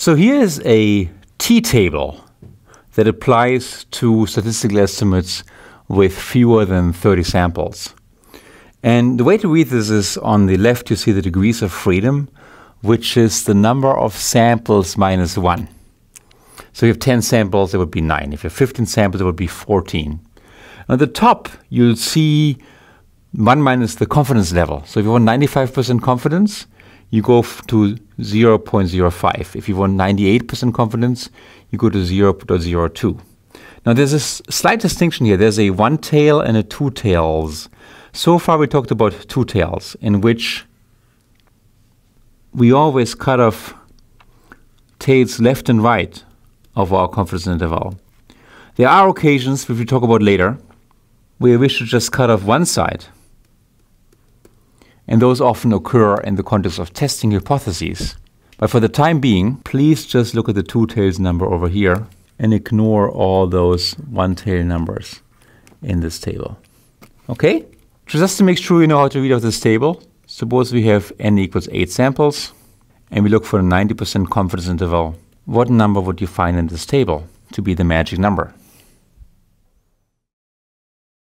So here is a t-table that applies to statistical estimates with fewer than 30 samples. And the way to read this is on the left you see the degrees of freedom, which is the number of samples minus 1. So if you have 10 samples, it would be 9. If you have 15 samples, it would be 14. On the top, you'll see 1 minus the confidence level. So if you want 95% confidence, you go to 0.05. If you want 98% confidence, you go to 0.02. Now there's a slight distinction here. There's a one tail and a two tails. So far we talked about two tails in which we always cut off tails left and right of our confidence interval. There are occasions, which we talk about later, where we should just cut off one side and those often occur in the context of testing hypotheses. But for the time being, please just look at the two tails number over here and ignore all those one tail numbers in this table. Okay? So just to make sure you know how to read out this table, suppose we have n equals 8 samples and we look for a 90% confidence interval. What number would you find in this table to be the magic number?